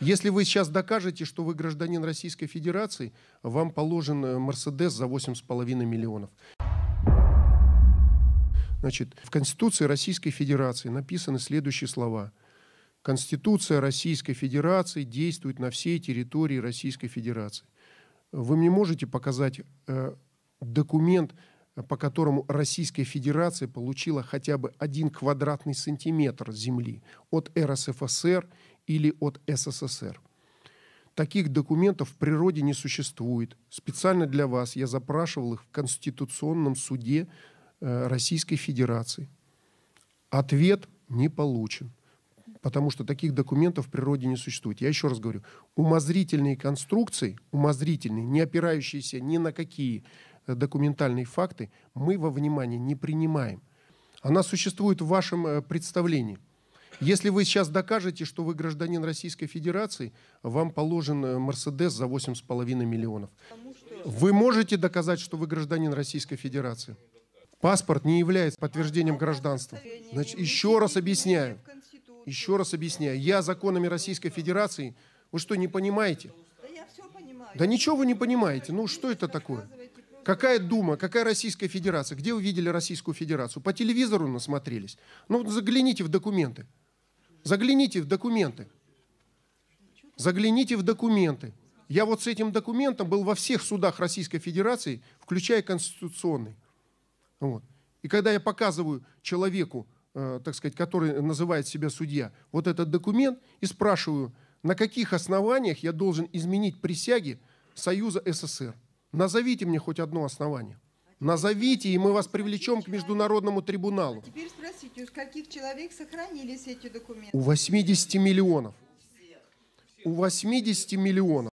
Если вы сейчас докажете, что вы гражданин Российской Федерации, вам положен э, Мерседес за 8,5 миллионов. Значит, в Конституции Российской Федерации написаны следующие слова. Конституция Российской Федерации действует на всей территории Российской Федерации. Вы мне можете показать э, документ, по которому Российская Федерация получила хотя бы один квадратный сантиметр земли от РСФСР или от СССР. Таких документов в природе не существует. Специально для вас я запрашивал их в Конституционном суде э, Российской Федерации. Ответ не получен, потому что таких документов в природе не существует. Я еще раз говорю, умозрительные конструкции, умозрительные, не опирающиеся ни на какие э, документальные факты, мы во внимание не принимаем. Она существует в вашем э, представлении – если вы сейчас докажете, что вы гражданин Российской Федерации, вам положен э, Мерседес за 8,5 миллионов. Вы можете доказать, что вы гражданин Российской Федерации? Паспорт не является подтверждением гражданства. Значит, еще раз объясняю. Еще раз объясняю. Я законами Российской Федерации... Вы что, не понимаете? Да ничего вы не понимаете. Ну что это такое? Какая Дума, какая Российская Федерация? Где вы видели Российскую Федерацию? По телевизору насмотрелись. Ну, загляните в документы. Загляните в документы. Загляните в документы. Я вот с этим документом был во всех судах Российской Федерации, включая конституционный. Вот. И когда я показываю человеку, э, так сказать, который называет себя судья, вот этот документ и спрашиваю, на каких основаниях я должен изменить присяги Союза СССР. Назовите мне хоть одно основание – Назовите, и мы вас привлечем к международному трибуналу. А теперь спросите, у каких человек сохранились эти документы? У 80 миллионов. У 80 миллионов.